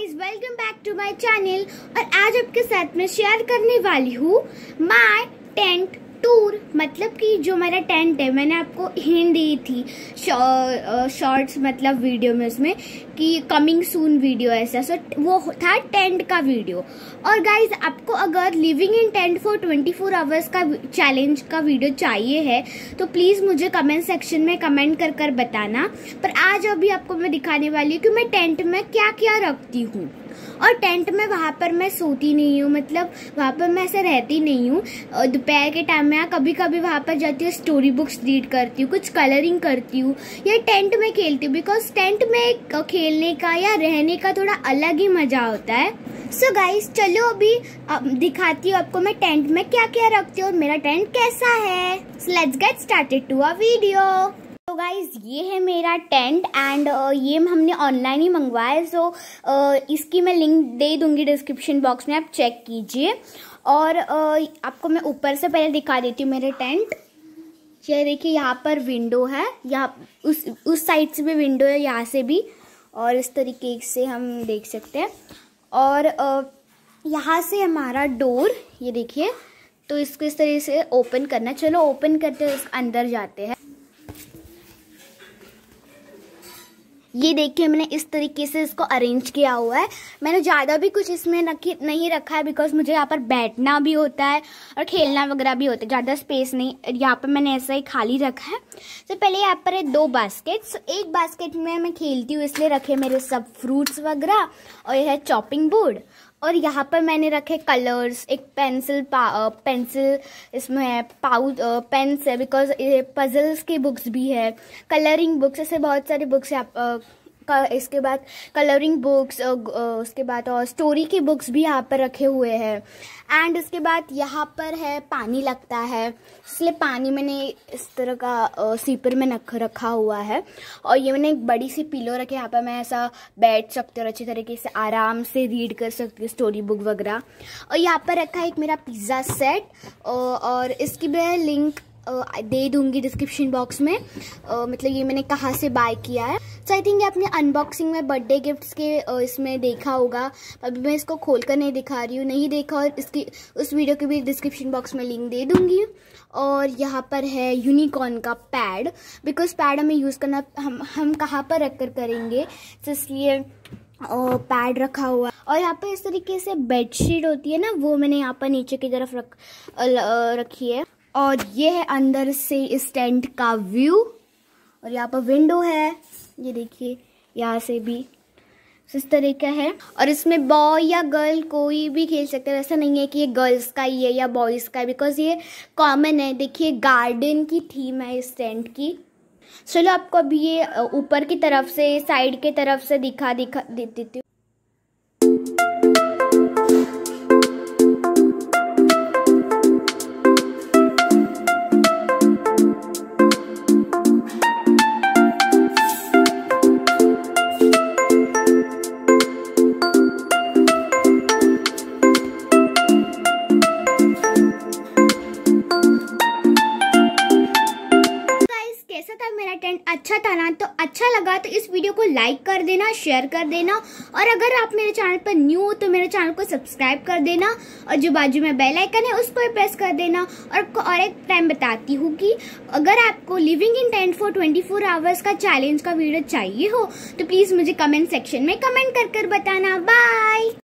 guys welcome back to my channel और आज आपके साथ में शेयर करने वाली हूँ माय टेंट टूर मतलब कि जो मेरा टेंट है मैंने आपको हिंट दी थी शॉर्ट्स मतलब वीडियो में उसमें कि कमिंग सून वीडियो ऐसा सो वो था टेंट का वीडियो और गाइज आपको अगर living in tent for 24 four hours का चैलेंज का वीडियो चाहिए है तो प्लीज़ मुझे कमेंट सेक्शन में कमेंट कर कर बताना पर आज अभी आपको मैं दिखाने वाली हूँ कि मैं टेंट में क्या क्या रखती हूँ और टेंट में वहाँ पर मैं सोती नहीं हूँ मतलब वहाँ पर मैं ऐसे रहती नहीं हूँ दोपहर के टाइम मैं कभी कभी वहाँ पर जाती हूँ स्टोरी बुक्स रीड करती हूँ कुछ कलरिंग करती हूँ या टेंट में खेलती हूँ बिकॉज टेंट में खेलने का या रहने का थोड़ा अलग ही मज़ा होता है सो so गाइस चलो अभी दिखाती हूँ आपको मैं टेंट में क्या क्या रखती हूँ और मेरा टेंट कैसा है let's get started to a video तो गाइज ये है मेरा टेंट एंड ये हमने ऑनलाइन ही मंगवाया है सो इसकी मैं लिंक दे दूंगी डिस्क्रिप्शन बॉक्स में आप चेक कीजिए और आपको मैं ऊपर से पहले दिखा देती हूँ मेरे टेंट ये देखिए यहाँ पर विंडो है यहाँ उस उस साइड से भी विंडो है यहाँ से भी और इस तरीके से हम देख सकते हैं और यहाँ से हमारा डोर ये देखिए तो इसको इस तरीके से ओपन करना चलो ओपन करते हैं अंदर जाते हैं ये देखिए मैंने इस तरीके से इसको अरेंज किया हुआ है मैंने ज़्यादा भी कुछ इसमें रखी नहीं रखा है बिकॉज मुझे यहाँ पर बैठना भी होता है और खेलना वगैरह भी होता है ज़्यादा स्पेस नहीं यहाँ पर मैंने ऐसा ही खाली रखा है तो पहले यहाँ पर है दो बास्केट्स एक बास्केट में मैं खेलती हूँ इसलिए रखे मेरे सब फ्रूट्स वगैरह और यह है चॉपिंग बोर्ड और यहाँ पर मैंने रखे कलर्स एक पेंसिल पा, पेंसिल इसमें है पाउच पेन्स है बिकॉज पजल्स की बुक्स भी है कलरिंग बुक्स ऐसे बहुत सारी बुक्स यहाँ इसके बाद कलरिंग बुक्स उसके बाद और स्टोरी की बुक्स भी यहाँ पर रखे हुए हैं एंड उसके बाद यहाँ पर है पानी लगता है इसलिए पानी मैंने इस तरह का सीपर में नख रखा हुआ है और ये मैंने एक बड़ी सी पिलो रखी यहाँ पर मैं ऐसा बैठ सकती हूँ अच्छी तरीके से आराम से रीड कर सकती हूँ स्टोरी बुक वगैरह और यहाँ पर रखा है एक मेरा पिज़्ज़ा सेट और इसकी मैं लिंक दे दूँगी डिस्क्रिप्शन बॉक्स में मतलब ये मैंने कहाँ से बाय किया है सो आई थिंक आपने अनबॉक्सिंग में बर्थडे गिफ्ट्स के इसमें देखा होगा अभी मैं इसको खोल कर नहीं दिखा रही हूँ नहीं देखा और इसकी उस वीडियो के भी डिस्क्रिप्शन बॉक्स में लिंक दे दूँगी और यहाँ पर है यूनिकॉर्न का पैड बिकॉज पैड हमें यूज़ करना हम हम कहाँ पर रख कर करेंगे तो इसलिए पैड रखा हुआ और यहाँ पर इस तरीके से बेडशीट होती है ना वो मैंने यहाँ पर नीचे की तरफ रख रखी है और ये है अंदर से इस टेंट का व्यू और यहाँ पर विंडो है ये देखिए यहाँ से भी इस तरह का है और इसमें बॉय या गर्ल कोई भी खेल सकते हैं ऐसा नहीं है कि ये गर्ल्स का ही है या बॉयज़ का है बिकॉज ये कॉमन है देखिए गार्डन की थीम है इस टेंट की चलो आपको अभी ये ऊपर की तरफ से साइड के तरफ से दिखा दिखा देती हूँ तक मेरा टेंट अच्छा था ना तो अच्छा लगा तो इस वीडियो को लाइक कर देना शेयर कर देना और अगर आप मेरे चैनल पर न्यू हो तो मेरे चैनल को सब्सक्राइब कर देना और जो बाजू में बेल आइकन है उसको भी प्रेस कर देना और और एक टाइम बताती हूँ कि अगर आपको living in tent for twenty four hours का चैलेंज का वीडियो चाहिए हो तो प्लीज़ मुझे कमेंट सेक्शन में कमेंट कर कर बताना बाय